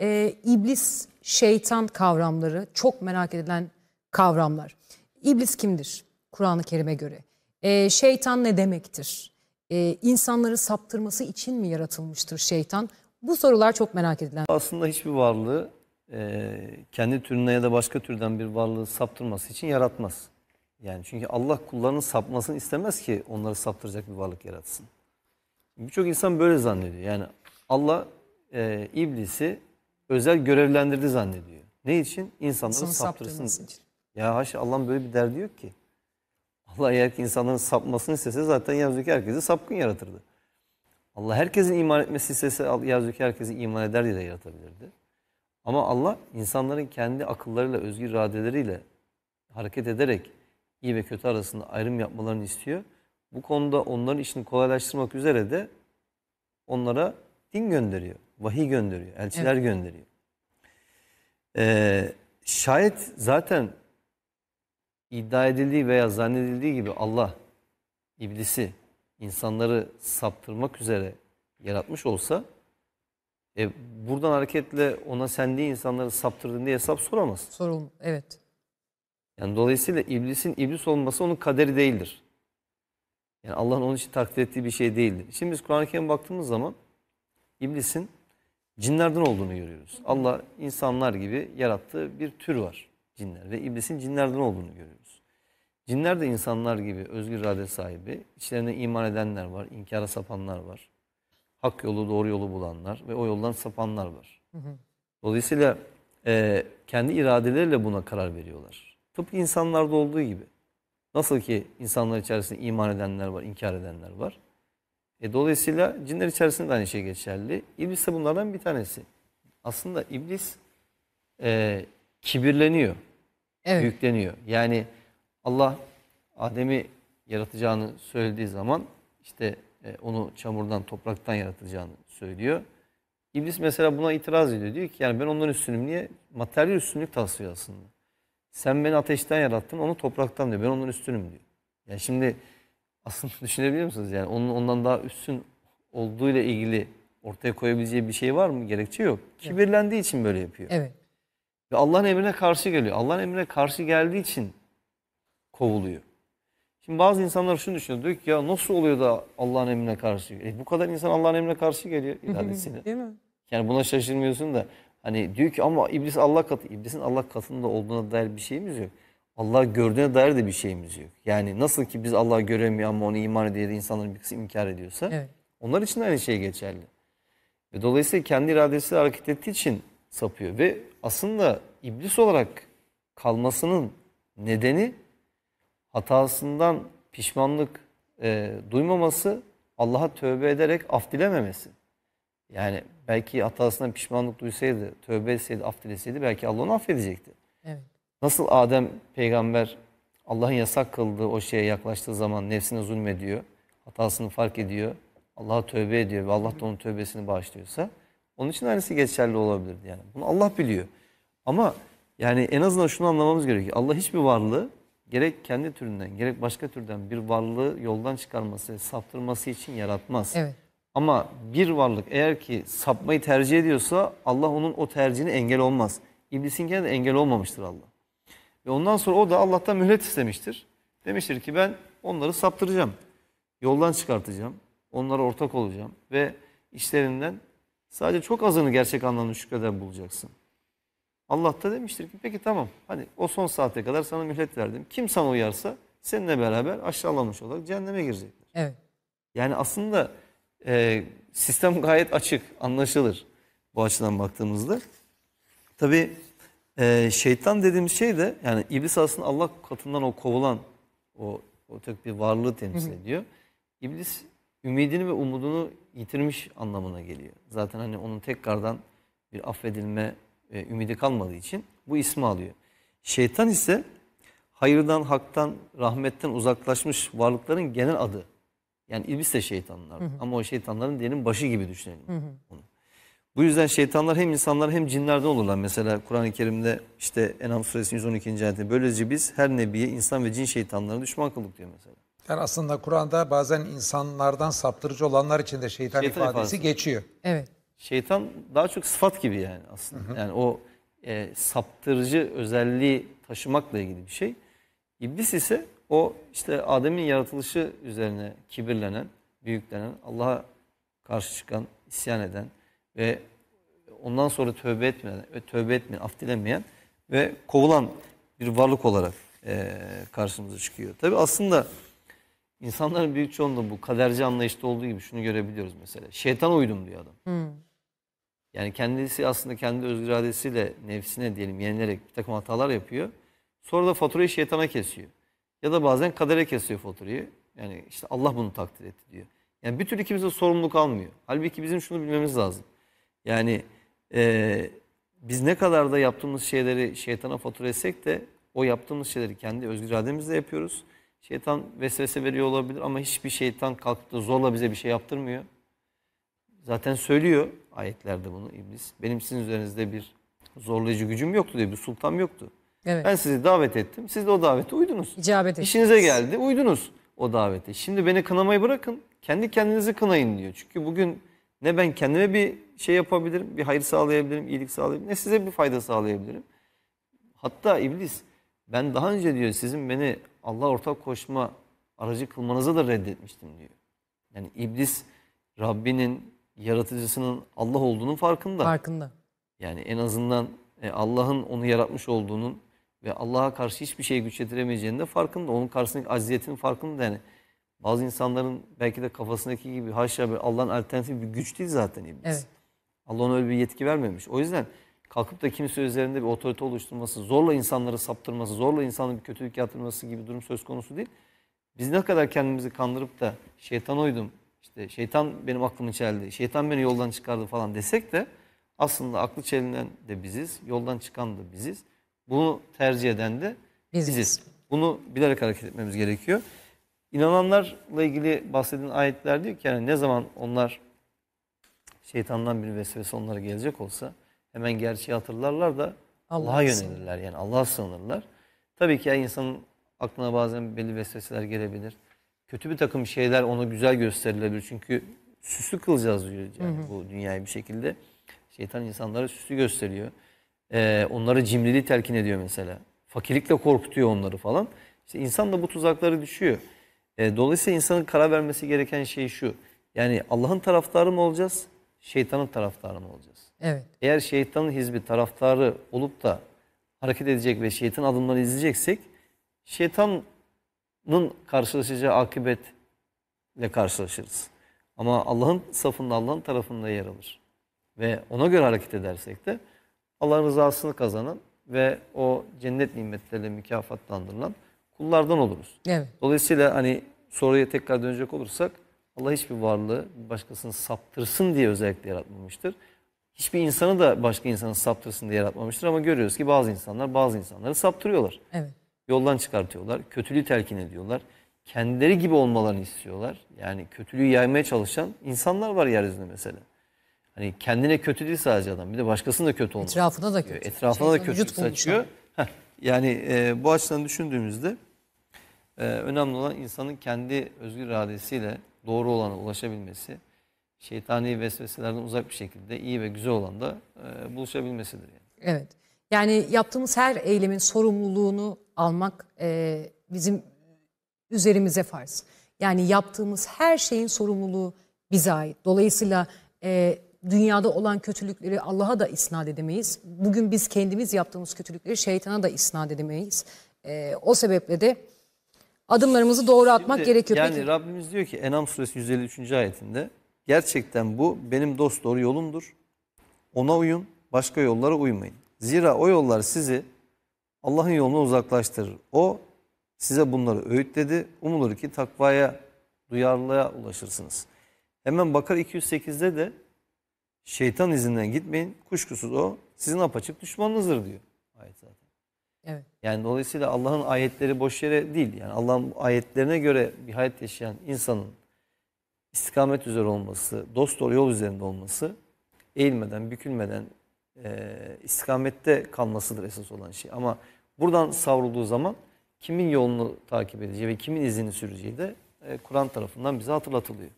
e, iblis, şeytan kavramları çok merak edilen kavramlar. İblis kimdir Kur'an-ı Kerim'e göre? E, şeytan ne demektir? E, insanları saptırması için mi yaratılmıştır şeytan? Bu sorular çok merak edilen. Aslında hiçbir varlığı e, kendi türünden ya da başka türden bir varlığı saptırması için yaratmaz. Yani çünkü Allah kullarının sapmasını istemez ki onları saptıracak bir varlık yaratsın. Birçok insan böyle zannediyor. Yani Allah e, iblisi özel görevlendirdi zannediyor. Ne için? İnsanları İnsanı saptırsın Ya haşa Allah'ın böyle bir derdi yok ki. Allah eğer ki insanların sapmasını istese zaten yeryüzündeki herkesi sapkın yaratırdı. Allah herkesin iman etmesi istese yeryüzündeki herkesi iman eder diye de yaratabilirdi. Ama Allah insanların kendi akıllarıyla, özgür iradeleriyle hareket ederek iyi ve kötü arasında ayrım yapmalarını istiyor. Bu konuda onların işini kolaylaştırmak üzere de onlara din gönderiyor vahiy gönderiyor, elçiler evet. gönderiyor. Ee, şayet zaten iddia edildiği veya zannedildiği gibi Allah iblisi insanları saptırmak üzere yaratmış olsa e, buradan hareketle ona sen insanları saptırdın diye hesap soramaz. Sorulmaz. Evet. Yani dolayısıyla iblisin iblis olması onun kaderi değildir. Yani Allah'ın onun için takdir ettiği bir şey değildir. Şimdi biz Kur'an-ı Kerim'e baktığımız zaman iblisin cinlerden olduğunu görüyoruz. Allah insanlar gibi yarattığı bir tür var cinler ve iblisin cinlerden olduğunu görüyoruz. Cinler de insanlar gibi özgür irade sahibi. içlerinde iman edenler var, inkara sapanlar var. Hak yolu, doğru yolu bulanlar ve o yoldan sapanlar var. Hı hı. Dolayısıyla e, kendi iradeleriyle buna karar veriyorlar. Tıpkı insanlarda olduğu gibi. Nasıl ki insanlar içerisinde iman edenler var, inkar edenler var. E, dolayısıyla cinler içerisinde de aynı şey geçerli. İblis de bunlardan bir tanesi. Aslında iblis e, kibirleniyor. Evet. Büyükleniyor. Yani Allah Adem'i yaratacağını söylediği zaman işte e, onu çamurdan, topraktan yaratacağını söylüyor. İblis mesela buna itiraz ediyor. Diyor ki yani ben ondan üstünüm. Niye? Materyal üstünlük taslıyor aslında. Sen beni ateşten yarattın, onu topraktan diyor. Ben ondan üstünüm diyor. Yani şimdi aslında düşünebiliyor musunuz? Yani onun ondan daha üstün olduğuyla ilgili ortaya koyabileceği bir şey var mı? Gerekçe yok. Kibirlendiği için böyle yapıyor. Evet. Ve Allah'ın emrine karşı geliyor. Allah'ın emrine karşı geldiği için kovuluyor. Şimdi bazı insanlar şunu düşünüyor. Diyor ki ya nasıl oluyor da Allah'ın emrine karşı geliyor? E, bu kadar insan Allah'ın emrine karşı geliyor iradesiyle. Değil mi? Yani buna şaşırmıyorsun da hani diyor ki ama iblis Allah katı. İblisin Allah katında olduğuna dair bir şeyimiz yok. Allah gördüğüne dair de bir şeyimiz yok. Yani nasıl ki biz Allah'ı göremiyor ama onu iman ediyor insanların bir kısmı inkar ediyorsa evet. onlar için de aynı şey geçerli. Ve dolayısıyla kendi iradesiyle hareket ettiği için sapıyor ve aslında iblis olarak kalmasının nedeni hatasından pişmanlık e, duymaması, Allah'a tövbe ederek af dilememesi. Yani belki hatasından pişmanlık duysaydı, tövbe etseydi, af dileseydi belki Allah onu affedecekti. Evet. Nasıl Adem peygamber Allah'ın yasak kıldığı o şeye yaklaştığı zaman nefsine zulmediyor. Hatasını fark ediyor. Allah'a tövbe ediyor ve Allah da onun tövbesini bağışlıyorsa onun için aynısı geçerli olabilirdi yani. Bunu Allah biliyor. Ama yani en azından şunu anlamamız gerekiyor. Allah hiçbir varlığı gerek kendi türünden gerek başka türden bir varlığı yoldan çıkarması, saptırması için yaratmaz. Evet. Ama bir varlık eğer ki sapmayı tercih ediyorsa Allah onun o tercihine engel olmaz. İblisin kendine engel olmamıştır Allah. Ve ondan sonra o da Allah'tan mühlet istemiştir. Demiştir ki ben onları saptıracağım. Yoldan çıkartacağım. Onlara ortak olacağım. Ve işlerinden sadece çok azını gerçek anlamda şükreden bulacaksın. Allah da demiştir ki peki tamam. Hani o son saate kadar sana mühlet verdim. Kim sana uyarsa seninle beraber aşağılanmış olarak cehenneme girecekler. Evet. Yani aslında e, sistem gayet açık, anlaşılır bu açıdan baktığımızda. Tabii ee, şeytan dediğimiz şey de yani iblis aslında Allah katından o kovulan o, o tek bir varlığı temsil ediyor. İblis ümidini ve umudunu yitirmiş anlamına geliyor. Zaten hani onun tekrardan bir affedilme e, ümidi kalmadığı için bu ismi alıyor. Şeytan ise hayırdan, haktan, rahmetten uzaklaşmış varlıkların genel adı. Yani iblis de şeytanlar. Ama o şeytanların diyelim başı gibi düşünelim hı hı. onu. Bu yüzden şeytanlar hem insanlar hem cinlerden olurlar. Mesela Kur'an-ı Kerim'de işte Enam suresinin 112. ayetinde böylece biz her nebiye insan ve cin şeytanlarına düşman kıldık diyor mesela. Yani aslında Kur'an'da bazen insanlardan saptırıcı olanlar için de şeytan, şeytan ifadesi, ifadesi geçiyor. Evet. Şeytan daha çok sıfat gibi yani aslında. Hı hı. Yani o e, saptırıcı özelliği taşımakla ilgili bir şey. İblis ise o işte Adem'in yaratılışı üzerine kibirlenen, büyüklenen, Allah'a karşı çıkan, isyan eden, ve ondan sonra tövbe etmeyen ve tövbe etmeyen, af dilemeyen ve kovulan bir varlık olarak e, karşımıza çıkıyor. Tabi aslında insanların büyük çoğunluğu bu kaderci anlayışta olduğu gibi şunu görebiliyoruz mesela. Şeytan uydum diyor adam. Hmm. Yani kendisi aslında kendi özgür iradesiyle nefsine diyelim yenilerek bir takım hatalar yapıyor. Sonra da faturayı şeytana kesiyor. Ya da bazen kadere kesiyor faturayı. Yani işte Allah bunu takdir etti diyor. Yani bir türlü kimse sorumluluk almıyor. Halbuki bizim şunu bilmemiz lazım. Yani e, biz ne kadar da yaptığımız şeyleri şeytana fatura etsek de o yaptığımız şeyleri kendi özgür irademizle yapıyoruz. Şeytan vesvese veriyor olabilir ama hiçbir şeytan kalkıp da zorla bize bir şey yaptırmıyor. Zaten söylüyor ayetlerde bunu iblis. Benim sizin üzerinizde bir zorlayıcı gücüm yoktu diye bir sultan yoktu. Evet. Ben sizi davet ettim. Siz de o davete uydunuz. İcabet ettiniz. İşinize geldi. Uydunuz o davete. Şimdi beni kınamayı bırakın. Kendi kendinizi kınayın diyor. Çünkü bugün ne ben kendime bir şey yapabilirim, bir hayır sağlayabilirim, iyilik sağlayabilirim. Ne size bir fayda sağlayabilirim. Hatta iblis ben daha önce diyor sizin beni Allah ortak koşma aracı kılmanıza da reddetmiştim diyor. Yani iblis Rabbinin, yaratıcısının Allah olduğunun farkında. Farkında. Yani en azından e, Allah'ın onu yaratmış olduğunun ve Allah'a karşı hiçbir şey güç yetiremeyeceğinin de farkında. Onun karşısındaki aziyetin farkında yani. Bazı insanların belki de kafasındaki gibi haşa bir Allah'ın alternatif bir güç değil zaten iblis. Evet. Allah ona öyle bir yetki vermemiş. O yüzden kalkıp da kimse üzerinde bir otorite oluşturması, zorla insanları saptırması, zorla insanı bir kötülük yatırması gibi durum söz konusu değil. Biz ne kadar kendimizi kandırıp da şeytan oydum, işte şeytan benim aklımı çeldi, şeytan beni yoldan çıkardı falan desek de aslında aklı çelinen de biziz, yoldan çıkan da biziz. Bunu tercih eden de biziz. biziz. Bunu bilerek hareket etmemiz gerekiyor. İnananlarla ilgili bahsedilen ayetler diyor ki yani ne zaman onlar şeytandan bir vesvese onlara gelecek olsa hemen gerçeği hatırlarlar da Allah'a yönelirler. Yani Allah'a sığınırlar. Tabii ki yani insanın aklına bazen belli vesveseler gelebilir. Kötü bir takım şeyler ona güzel gösterilebilir. Çünkü süslü kılacağız diyor yani hı hı. bu dünyayı bir şekilde. Şeytan insanlara süslü gösteriyor. Ee, onları cimriliği telkin ediyor mesela. Fakirlikle korkutuyor onları falan. İşte insan da bu tuzakları düşüyor. E, dolayısıyla insanın karar vermesi gereken şey şu. Yani Allah'ın taraftarı mı olacağız, şeytanın taraftarı mı olacağız? Evet. Eğer şeytanın hizbi taraftarı olup da hareket edecek ve şeytan adımlarını izleyeceksek şeytanın karşılaşacağı akibetle karşılaşırız. Ama Allah'ın safında, Allah'ın tarafında yer alır. Ve ona göre hareket edersek de Allah'ın rızasını kazanan ve o cennet nimetleriyle mükafatlandırılan kullardan oluruz. Evet. Dolayısıyla hani soruya tekrar dönecek olursak Allah hiçbir varlığı başkasını saptırsın diye özellikle yaratmamıştır. Hiçbir insanı da başka insanı saptırsın diye yaratmamıştır ama görüyoruz ki bazı insanlar bazı insanları saptırıyorlar. Evet. Yoldan çıkartıyorlar, kötülüğü telkin ediyorlar. Kendileri gibi olmalarını istiyorlar. Yani kötülüğü yaymaya çalışan insanlar var yeryüzünde mesela. Hani kendine kötü değil sadece adam bir de başkasının da kötü olması. Etrafına da kötü. Etrafına şey, da kötü saçıyor. Heh, yani e, bu açıdan düşündüğümüzde ee, önemli olan insanın kendi özgür iradesiyle doğru olana ulaşabilmesi, şeytani vesveselerden uzak bir şekilde iyi ve güzel olan da e, buluşabilmesidir. Yani. Evet. Yani yaptığımız her eylemin sorumluluğunu almak e, bizim üzerimize farz. Yani yaptığımız her şeyin sorumluluğu bize ait. Dolayısıyla e, dünyada olan kötülükleri Allah'a da isnat edemeyiz. Bugün biz kendimiz yaptığımız kötülükleri şeytana da isnat edemeyiz. E, o sebeple de adımlarımızı doğru atmak Şimdi, gerekiyor. Yani Peki. Rabbimiz diyor ki Enam suresi 153. ayetinde gerçekten bu benim dost doğru yolumdur. Ona uyun başka yollara uymayın. Zira o yollar sizi Allah'ın yoluna uzaklaştırır. O size bunları öğütledi. Umulur ki takvaya, duyarlılığa ulaşırsınız. Hemen Bakar 208'de de şeytan izinden gitmeyin. Kuşkusuz o sizin apaçık düşmanınızdır diyor ayet zaten. Evet. Yani dolayısıyla Allah'ın ayetleri boş yere değil. Yani Allah'ın ayetlerine göre bir hayat yaşayan insanın istikamet üzere olması, dost doğru yol üzerinde olması, eğilmeden, bükülmeden e, istikamette kalmasıdır esas olan şey. Ama buradan savrulduğu zaman kimin yolunu takip edeceği ve kimin izini süreceği de e, Kur'an tarafından bize hatırlatılıyor.